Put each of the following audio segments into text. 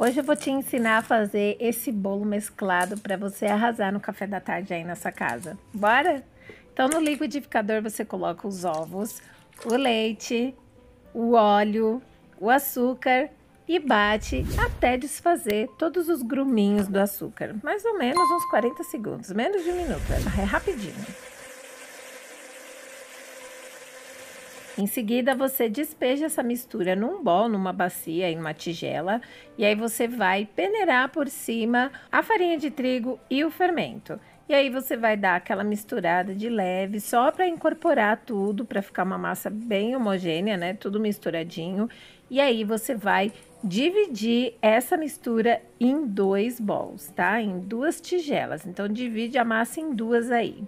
Hoje eu vou te ensinar a fazer esse bolo mesclado para você arrasar no café da tarde aí na sua casa. Bora? Então no liquidificador você coloca os ovos, o leite, o óleo, o açúcar e bate até desfazer todos os gruminhos do açúcar. Mais ou menos uns 40 segundos, menos de um minuto, é rapidinho. Em seguida, você despeja essa mistura num bol, numa bacia, em uma tigela, e aí você vai peneirar por cima a farinha de trigo e o fermento. E aí você vai dar aquela misturada de leve, só para incorporar tudo, para ficar uma massa bem homogênea, né? Tudo misturadinho. E aí você vai dividir essa mistura em dois bols, tá? Em duas tigelas. Então divide a massa em duas aí.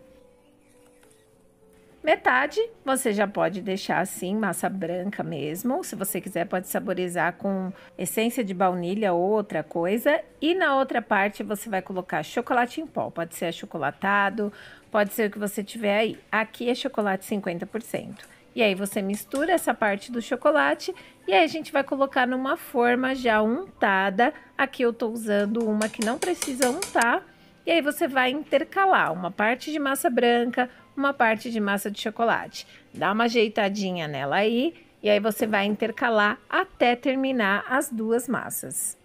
Metade você já pode deixar assim, massa branca mesmo. Se você quiser, pode saborizar com essência de baunilha ou outra coisa. E na outra parte você vai colocar chocolate em pó. Pode ser achocolatado, pode ser o que você tiver aí. Aqui é chocolate 50%. E aí você mistura essa parte do chocolate e aí a gente vai colocar numa forma já untada. Aqui eu tô usando uma que não precisa untar, e aí você vai intercalar uma parte de massa branca, uma parte de massa de chocolate. Dá uma ajeitadinha nela aí e aí você vai intercalar até terminar as duas massas.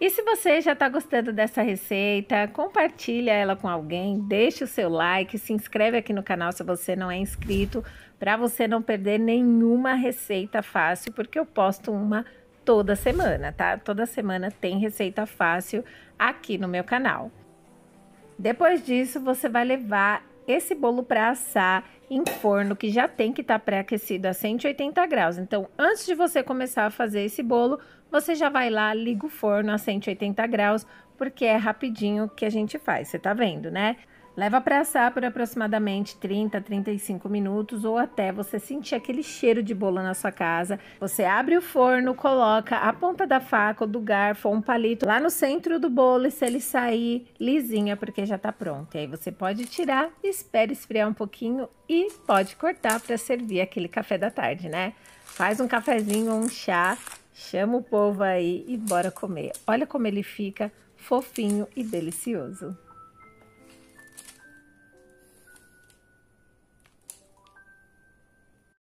E se você já está gostando dessa receita, compartilha ela com alguém, deixa o seu like, se inscreve aqui no canal se você não é inscrito, para você não perder nenhuma receita fácil, porque eu posto uma toda semana, tá? Toda semana tem receita fácil aqui no meu canal. Depois disso, você vai levar esse bolo para assar em forno que já tem que estar tá pré-aquecido a 180 graus. Então, antes de você começar a fazer esse bolo, você já vai lá, liga o forno a 180 graus, porque é rapidinho que a gente faz, você tá vendo, né? Leva para assar por aproximadamente 30 a 35 minutos ou até você sentir aquele cheiro de bolo na sua casa. Você abre o forno, coloca a ponta da faca ou do garfo ou um palito lá no centro do bolo e se ele sair lisinha porque já está pronto. E aí você pode tirar, espera esfriar um pouquinho e pode cortar para servir aquele café da tarde, né? Faz um cafezinho ou um chá, chama o povo aí e bora comer. Olha como ele fica fofinho e delicioso.